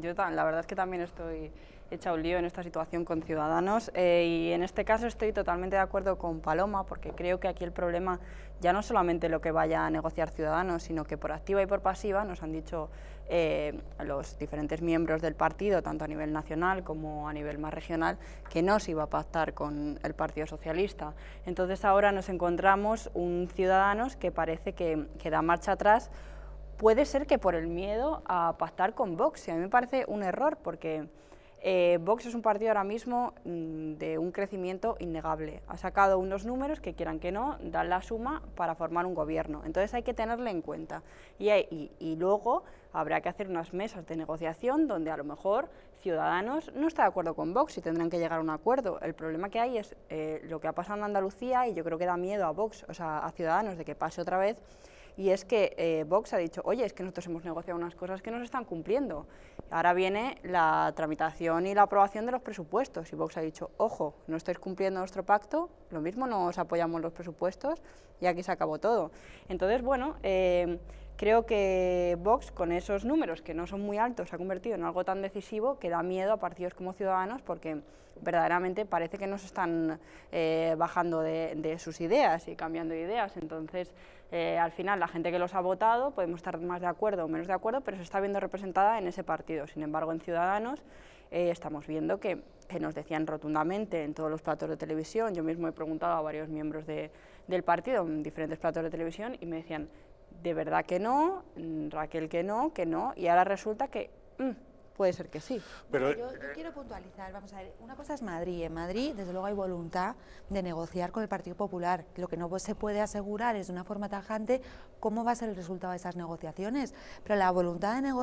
Yo la verdad es que también estoy hecha un lío en esta situación con Ciudadanos eh, y en este caso estoy totalmente de acuerdo con Paloma porque creo que aquí el problema ya no solamente lo que vaya a negociar Ciudadanos, sino que por activa y por pasiva nos han dicho eh, los diferentes miembros del partido, tanto a nivel nacional como a nivel más regional, que no se iba a pactar con el Partido Socialista. Entonces ahora nos encontramos un Ciudadanos que parece que, que da marcha atrás puede ser que por el miedo a pactar con Vox, a mí me parece un error porque Vox eh, es un partido ahora mismo mm, de un crecimiento innegable. Ha sacado unos números que quieran que no, dan la suma para formar un gobierno. Entonces hay que tenerlo en cuenta. Y, luego habrá que hacer unas mesas de negociación donde a lo mejor Ciudadanos no está de acuerdo con Vox y tendrán que llegar a un acuerdo. El problema que hay es eh, lo que ha pasado en Andalucía y yo creo que da miedo a Vox, o sea, a Ciudadanos, de que pase otra vez y es que eh, Vox ha dicho, oye, es que nosotros hemos negociado unas cosas que no se están cumpliendo. Ahora viene la tramitación y la aprobación de los presupuestos y Vox ha dicho, ojo, no estáis cumpliendo nuestro pacto, lo mismo no os apoyamos los presupuestos y aquí se acabó todo. Entonces, bueno, eh, Creo que Vox, con esos números que no son muy altos, se ha convertido en algo tan decisivo que da miedo a partidos como Ciudadanos porque verdaderamente parece que no se están eh, bajando de, sus ideas y cambiando ideas. Entonces, eh, al final, la gente que los ha votado, podemos estar más de acuerdo o menos de acuerdo, pero se está viendo representada en ese partido. Sin embargo, en Ciudadanos eh, estamos viendo que, nos decían rotundamente en todos los platos de televisión, yo mismo he preguntado a varios miembros del partido en diferentes platos de televisión y me decían, de verdad que no, mm, Raquel que no, que no, y ahora resulta que mm, puede ser que sí. Pero, yo, yo, quiero puntualizar, vamos a ver, una cosa es Madrid, en Madrid desde luego hay voluntad de negociar con el Partido Popular, lo que no se puede asegurar es de una forma tajante cómo va a ser el resultado de esas negociaciones, pero la voluntad de negociar